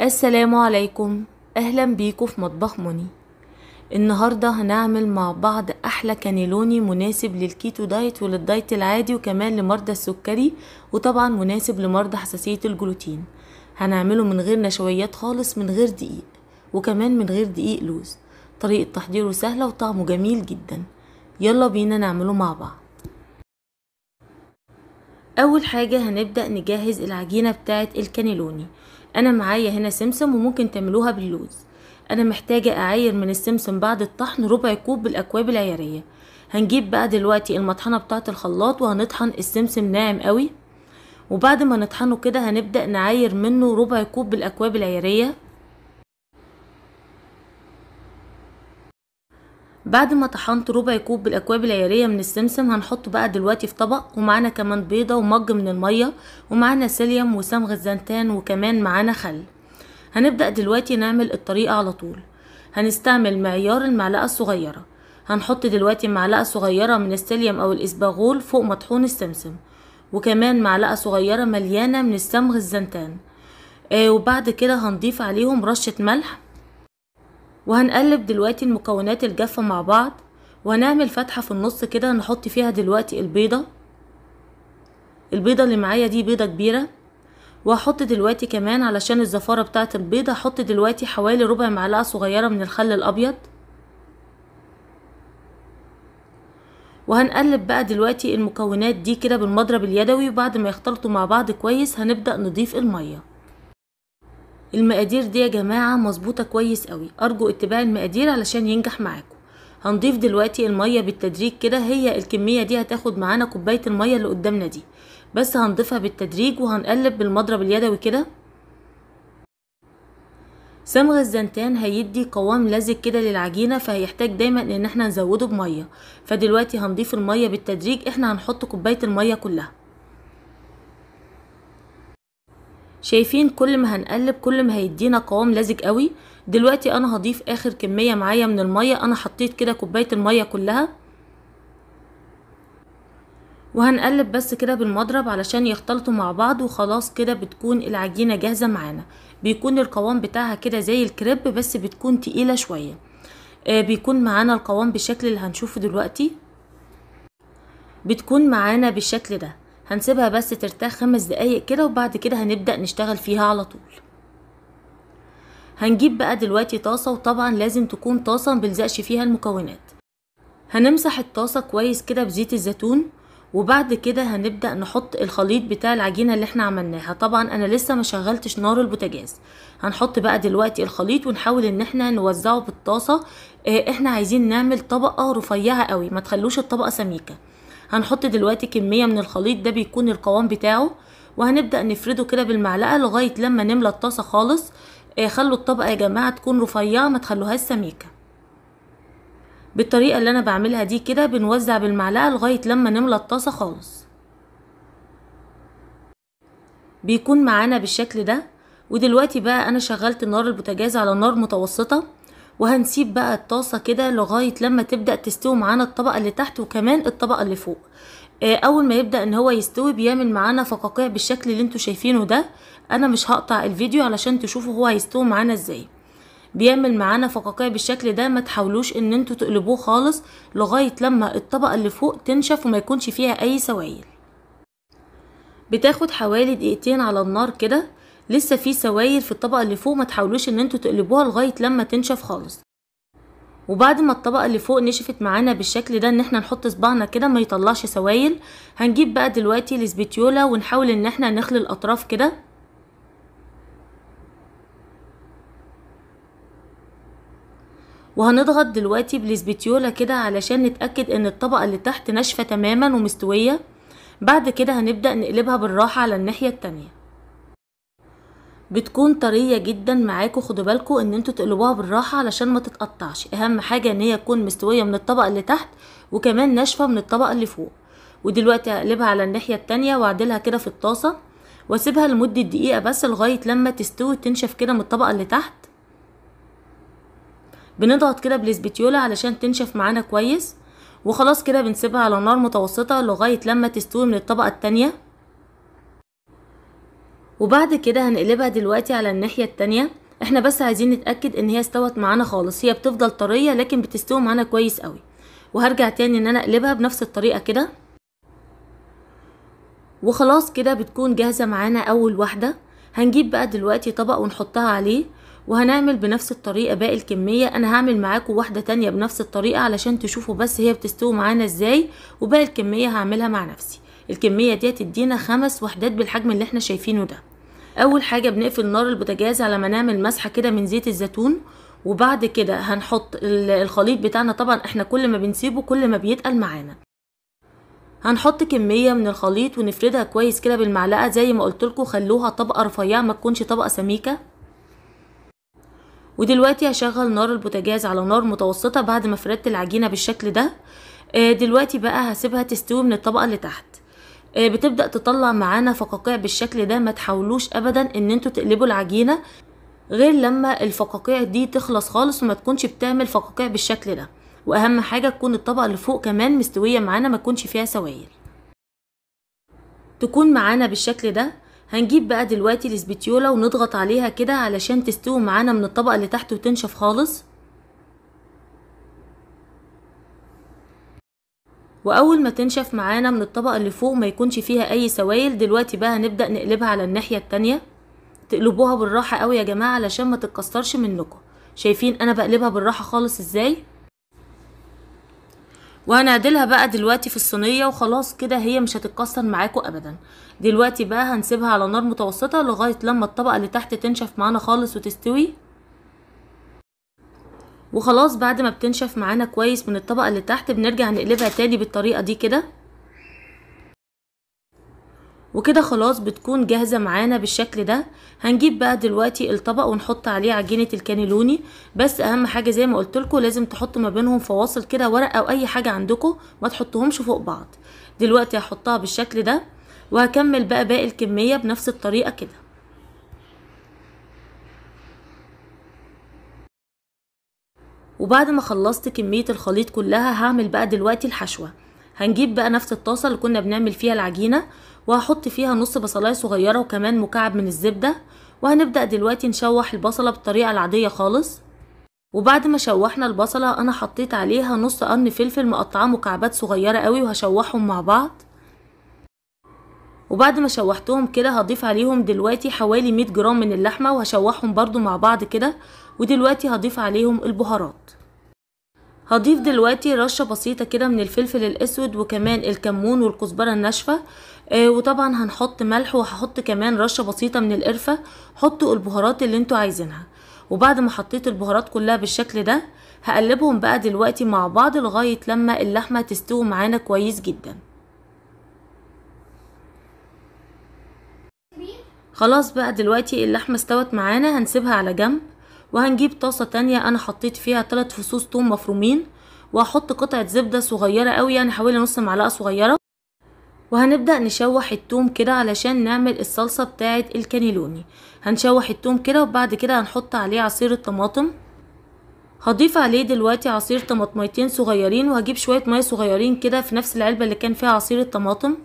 السلام عليكم اهلا بيكم في مطبخ موني النهاردة هنعمل مع بعض احلى كانيلوني مناسب للكيتو دايت وللدايت العادي وكمان لمرضى السكري وطبعا مناسب لمرضى حساسية الجلوتين هنعمله من غير نشويات خالص من غير دقيق وكمان من غير دقيق لوز طريقة تحضيره سهلة وطعمه جميل جدا يلا بينا نعمله مع بعض اول حاجة هنبدأ نجهز العجينة بتاعت الكانيلوني انا معايا هنا سمسم وممكن تعملوها باللوز انا محتاجة اعاير من السمسم بعد الطحن ربع كوب بالاكواب العيارية هنجيب بقى دلوقتي المطحنة بتاعة الخلاط وهنطحن السمسم ناعم قوي وبعد ما نطحنه كده هنبدأ نعاير منه ربع كوب بالاكواب العيارية بعد ما طحنت ربع كوب بالاكواب العياريه من السمسم هنحطه بقى دلوقتي في طبق ومعانا كمان بيضه ومج من الميه ومعانا سيليوم وسمغ الزنتان وكمان معانا خل هنبدا دلوقتي نعمل الطريقه على طول هنستعمل معيار المعلقه الصغيره هنحط دلوقتي معلقه صغيره من السيليوم او الاسباغول فوق مطحون السمسم وكمان معلقه صغيره مليانه من السمغ الزنتان آه وبعد كده هنضيف عليهم رشه ملح وهنقلب دلوقتي المكونات الجافة مع بعض وهنعمل فتحة في النص كده نحط فيها دلوقتي البيضة البيضة اللي معايا دي بيضة كبيرة وهحط دلوقتي كمان علشان الزفارة بتاعة البيضة هحط دلوقتي حوالي ربع معلقة صغيرة من الخل الأبيض وهنقلب بقى دلوقتي المكونات دي كده بالمضرب اليدوي وبعد ما يختلطوا مع بعض كويس هنبدأ نضيف المية المقادير دي يا جماعة مظبوطة كويس قوي أرجو اتباع المقادير علشان ينجح معاكم هنضيف دلوقتي المية بالتدريج كده هي الكمية دي هتاخد معانا كوباية المية اللي قدامنا دي بس هنضيفها بالتدريج وهنقلب بالمضرب اليدوي كده صمغ الزنتان هيدي قوام لزج كده للعجينة فهيحتاج دايما ان احنا نزوده بمية فدلوقتي هنضيف المية بالتدريج احنا هنحط كوباية المية كلها شايفين كل ما هنقلب كل ما هيدينا قوام لزج قوي دلوقتي انا هضيف اخر كمية معايا من المية انا حطيت كده كوباية المية كلها وهنقلب بس كده بالمضرب علشان يختلطوا مع بعض وخلاص كده بتكون العجينة جاهزة معانا بيكون القوام بتاعها كده زي الكريب بس بتكون تقيلة شوية آه بيكون معانا القوام بالشكل اللي هنشوفه دلوقتي بتكون معانا بالشكل ده هنسيبها بس ترتاح خمس دقايق كده وبعد كده هنبدأ نشتغل فيها على طول هنجيب بقى دلوقتي طاسة وطبعا لازم تكون طاسة مبلزقش فيها المكونات هنمسح الطاسة كويس كده بزيت الزيتون وبعد كده هنبدأ نحط الخليط بتاع العجينة اللي احنا عملناها طبعا انا لسه ما شغلتش نار البوتاجاز هنحط بقى دلوقتي الخليط ونحاول ان احنا نوزعه بالطاسة آه، احنا عايزين نعمل طبقة رفيعة قوي ما تخلوش الطبقة سميكة هنحط دلوقتي كمية من الخليط ده بيكون القوام بتاعه وهنبدأ نفرده كده بالمعلقة لغاية لما نملى الطاسة خالص آه، خلوا الطبقة يا جماعة تكون رفيعة ما تخلوهاش سميكة بالطريقة اللي أنا بعملها دي كده بنوزع بالمعلقة لغاية لما نملى الطاسة خالص بيكون معانا بالشكل ده ودلوقتي بقى أنا شغلت نار البوتاجاز على نار متوسطة وهنسيب بقى الطاسه كده لغايه لما تبدا تستوي معانا الطبقه اللي تحت وكمان الطبقه اللي فوق آه، اول ما يبدا ان هو يستوي بيعمل معانا فقاقيع بالشكل اللي انتوا شايفينه ده انا مش هقطع الفيديو علشان تشوفوا هو هيستوي معانا ازاي بيعمل معانا فقاقيع بالشكل ده ما تحاولوش ان انتوا تقلبوه خالص لغايه لما الطبقه اللي فوق تنشف وما يكونش فيها اي سوائل بتاخد حوالي دقيقتين على النار كده لسه في سوائل في الطبقة اللي فوق ما تحاولوش ان انتوا تقلبوها لغاية لما تنشف خالص وبعد ما الطبقة اللي فوق نشفت معانا بالشكل ده ان احنا نحط صباعنا كده ما يطلعش سوائل هنجيب بقى دلوقتي الاسبيتيولا ونحاول ان احنا نخلي الاطراف كده وهنضغط دلوقتي بالاسبيتيولا كده علشان نتأكد ان الطبقة اللي تحت ناشفة تماما ومستوية بعد كده هنبدأ نقلبها بالراحة على الناحية التانية بتكون طريه جدا معاكم خدوا بالكم ان انتوا تقلبوها بالراحه علشان ما تتقطعش اهم حاجه ان هي تكون مستويه من الطبق اللي تحت وكمان ناشفه من الطبق اللي فوق ودلوقتي هقلبها على الناحيه التانية واعدلها كده في الطاسه واسيبها لمده دقيقه بس لغايه لما تستوي تنشف كده من الطبقه اللي تحت بنضغط كده بالاسبتيولا علشان تنشف معانا كويس وخلاص كده بنسيبها على نار متوسطه لغايه لما تستوي من الطبقه التانية وبعد كده هنقلبها دلوقتي على الناحية التانية احنا بس عايزين نتأكد ان هي استوت معانا خالص هي بتفضل طرية لكن بتستوي معانا كويس قوي وهرجع تاني ان انا اقلبها بنفس الطريقة كده وخلاص كده بتكون جاهزة معانا اول واحدة هنجيب بقى دلوقتي طبق ونحطها عليه وهنعمل بنفس الطريقة باقي الكمية انا هعمل معاكم واحدة تانية بنفس الطريقة علشان تشوفوا بس هي بتستوي معانا ازاي وباقي الكمية هعملها مع نفسي الكمية دي هتدينا خمس وحدات بالحجم اللي احنا شايفينه ده اول حاجه بنقفل نار البوتاجاز على ما نعمل مسحه كده من زيت الزيتون وبعد كده هنحط الخليط بتاعنا طبعا احنا كل ما بنسيبه كل ما بيتقل معانا هنحط كمية من الخليط ونفردها كويس كده بالمعلقة زي ما قلتلكوا خلوها طبقة رفيعة ما تكونش طبقة سميكة ودلوقتي هشغل نار البوتاجاز على نار متوسطة بعد ما فردت العجينة بالشكل ده آه، دلوقتي بقى هسيبها تستوي من الطبقة اللي تحت آه، بتبدأ تطلع معانا فقاقيع بالشكل ده ما تحاولوش ابدا ان انتوا تقلبوا العجينة غير لما الفقاقيع دي تخلص خالص وما تكونش بتعمل فقاقيع بالشكل ده واهم حاجة تكون الطبقة اللي فوق كمان مستوية معانا ما تكونش فيها سوائل تكون معانا بالشكل ده هنجيب بقى دلوقتي الاسبتيولا ونضغط عليها كده علشان تستوي معانا من الطبقة اللي تحت وتنشف خالص واول ما تنشف معانا من الطبقه اللي فوق ما يكونش فيها اي سوائل دلوقتي بقى هنبدا نقلبها على الناحيه التانية تقلبوها بالراحه قوي يا جماعه علشان ما تتكسرش منكم شايفين انا بقلبها بالراحه خالص ازاي وهنعدلها بقى دلوقتي في الصينيه وخلاص كده هي مش هتتكسر معاكم ابدا دلوقتي بقى هنسيبها على نار متوسطه لغايه لما الطبقه اللي تحت تنشف معانا خالص وتستوي وخلاص بعد ما بتنشف معانا كويس من الطبقة اللي تحت بنرجع نقلبها تاني بالطريقة دي كده وكده خلاص بتكون جاهزة معانا بالشكل ده هنجيب بقى دلوقتي الطبق ونحط عليه عجينة الكانيلوني بس اهم حاجة زي ما قلتلكوا لازم تحط ما بينهم فواصل كده ورق او اي حاجة عندكوا ما تحطهمش فوق بعض دلوقتي هحطها بالشكل ده وهكمل بقى باقي الكمية بنفس الطريقة كده وبعد ما خلصت كمية الخليط كلها هعمل بقى دلوقتي الحشوة هنجيب بقى نفس الطاسة اللي كنا بنعمل فيها العجينة وهحط فيها نص بصلاية صغيرة وكمان مكعب من الزبدة وهنبدأ دلوقتي نشوح البصلة بالطريقة العادية خالص وبعد ما شوحنا البصلة انا حطيت عليها نص قرن فلفل مقطعاه مكعبات صغيرة قوي وهشوحهم مع بعض وبعد ما شوحتهم كده هضيف عليهم دلوقتي حوالي 100 جرام من اللحمة وهشوحهم برضو مع بعض كده ودلوقتي هضيف عليهم البهارات هضيف دلوقتي رشة بسيطة كده من الفلفل الأسود وكمان الكمون والكزبرة الناشفة آه وطبعا هنحط ملح وهحط كمان رشة بسيطة من القرفة حطوا البهارات اللي انتوا عايزينها وبعد ما حطيت البهارات كلها بالشكل ده هقلبهم بقى دلوقتي مع بعض لغاية لما اللحمة تستوي معانا كويس جدا خلاص بقى دلوقتي اللحمة استوت معانا هنسيبها على جنب وهنجيب طاسة تانية انا حطيت فيها تلات فصوص توم مفرومين وهحط قطعة زبدة صغيرة قوي يعني حوالي نص معلقة صغيرة وهنبدأ نشوح التوم كده علشان نعمل الصلصة بتاعة الكانيلوني هنشوح التوم كده وبعد كده هنحط عليه عصير الطماطم هضيف عليه دلوقتي عصير طماطميتين صغيرين وهجيب شوية مية صغيرين كده في نفس العلبة اللي كان فيها عصير الطماطم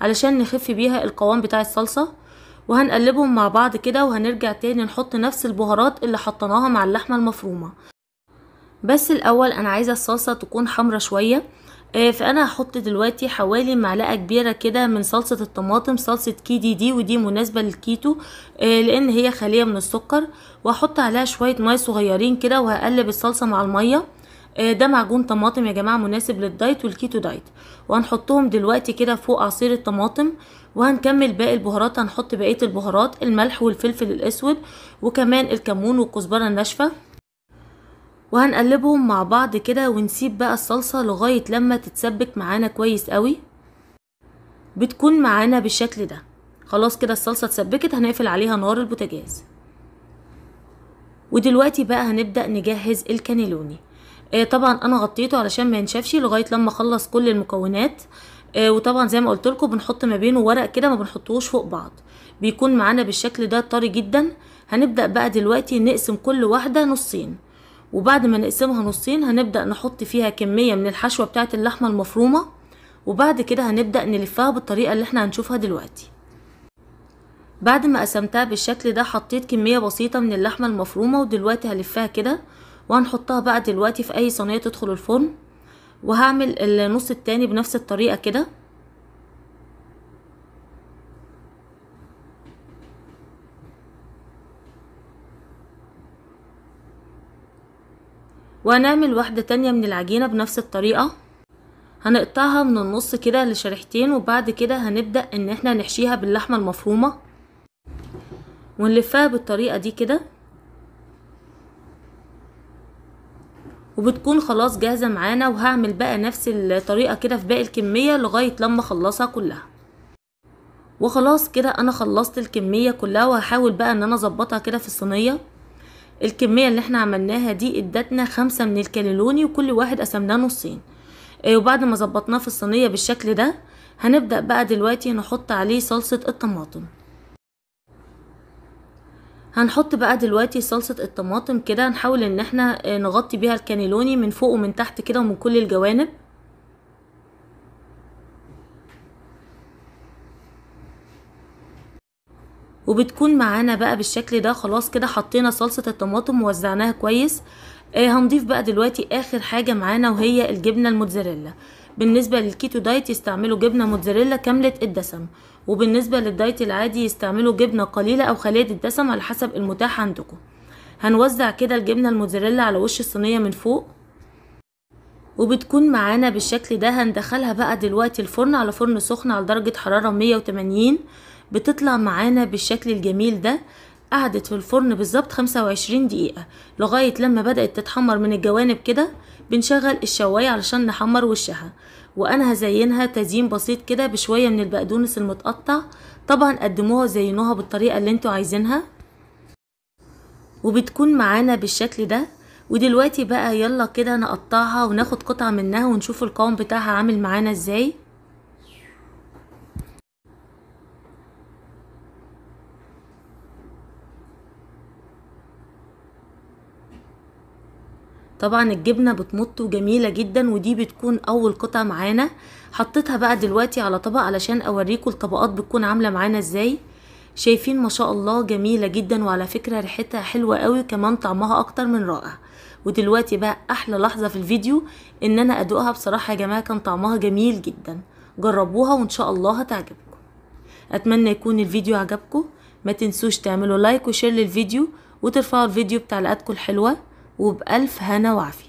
علشان نخف بيها القوام بتاع الصلصة وهنقلبهم مع بعض كده وهنرجع تاني نحط نفس البهارات اللي حطيناها مع اللحمة المفرومة بس الاول انا عايزة الصلصة تكون حمرة شوية آه، فانا هحط دلوقتي حوالي معلقه كبيره كده من صلصه الطماطم صلصه كي دي دي ودي مناسبه للكيتو آه، لان هي خاليه من السكر وهحط عليها شويه ميه صغيرين كده وهقلب الصلصه مع الميه آه، ده معجون طماطم يا جماعه مناسب للدايت والكيتو دايت وهنحطهم دلوقتي كده فوق عصير الطماطم وهنكمل باقي البهارات هنحط بقية البهارات الملح والفلفل الأسود وكمان الكمون والكزبرة الناشفة وهنقلبهم مع بعض كده ونسيب بقى الصلصة لغاية لما تتسبك معانا كويس قوي بتكون معانا بالشكل ده خلاص كده الصلصة اتسبكت هنقفل عليها نار البوتاجاز ودلوقتي بقى هنبدأ نجهز الكانيلوني آه، طبعا انا غطيته علشان ما ينشفش لغاية لما اخلص كل المكونات آه وطبعا زي ما قلت لكم بنحط ما بينه ورق كده ما بنحطوش فوق بعض بيكون معانا بالشكل ده طري جدا هنبدا بقى دلوقتي نقسم كل واحده نصين وبعد ما نقسمها نصين هنبدا نحط فيها كميه من الحشوه بتاعه اللحمه المفرومه وبعد كده هنبدا نلفها بالطريقه اللي احنا هنشوفها دلوقتي بعد ما قسمتها بالشكل ده حطيت كميه بسيطه من اللحمه المفرومه ودلوقتي هلفها كده وهنحطها بقى دلوقتي في اي صينيه تدخل الفرن وهعمل النص التاني بنفس الطريقة كده وهنعمل واحدة تانية من العجينة بنفس الطريقة هنقطعها من النص كده لشريحتين وبعد كده هنبدأ ان احنا نحشيها باللحمة المفرومة ونلفها بالطريقة دي كده وبتكون خلاص جاهزة معانا وهعمل بقى نفس الطريقة كده في باقي الكمية لغاية لما اخلصها كلها وخلاص كده انا خلصت الكمية كلها وهحاول بقى ان انا اظبطها كده في الصينية الكمية اللي احنا عملناها دي ادتنا خمسة من الكاليلوني وكل واحد قسمناه نصين إيه، وبعد ما ظبطناه في الصينية بالشكل ده هنبدأ بقى دلوقتي نحط عليه صلصة الطماطم هنحط بقى دلوقتي صلصة الطماطم كده نحاول ان احنا آه، نغطي بيها الكانيلوني من فوق ومن تحت كده ومن كل الجوانب وبتكون معانا بقى بالشكل ده خلاص كده حطينا صلصة الطماطم ووزعناها كويس آه، هنضيف بقى دلوقتي اخر حاجة معانا وهي الجبنة الموتزاريلا بالنسبة للكيتو دايت يستعملوا جبنة موتزاريلا كاملة الدسم وبالنسبة للدايت العادي يستعملوا جبنة قليلة أو خليه الدسم على حسب المتاح عندكم هنوزع كده الجبنة الموزاريلا على وش الصينية من فوق وبتكون معانا بالشكل ده هندخلها بقى دلوقتي الفرن على فرن سخن على درجة حرارة 180 بتطلع معانا بالشكل الجميل ده قعدت في الفرن بالظبط 25 دقيقة لغاية لما بدأت تتحمر من الجوانب كده بنشغل الشواية علشان نحمر وشها وأنا هزينها تزيين بسيط كده بشوية من البقدونس المتقطع طبعا قدموها وزينوها بالطريقة اللي انتوا عايزينها وبتكون معانا بالشكل ده ودلوقتي بقى يلا كده نقطعها وناخد قطعة منها ونشوف القوام بتاعها عامل معانا ازاي طبعا الجبنه بتمط وجميله جدا ودي بتكون اول قطعه معانا حطيتها بقى دلوقتي على طبق علشان اوريكم الطبقات بتكون عامله معانا ازاي شايفين ما شاء الله جميله جدا وعلى فكره ريحتها حلوه قوي كمان طعمها اكتر من رائع ودلوقتي بقى احلى لحظه في الفيديو ان انا ادوقها بصراحه يا جماعه كان طعمها جميل جدا جربوها وان شاء الله هتعجبكم اتمنى يكون الفيديو عجبكم ما تنسوش تعملوا لايك وشير للفيديو وترفعوا الفيديو بتعليقاتكم الحلوه وبألف هنا وعافية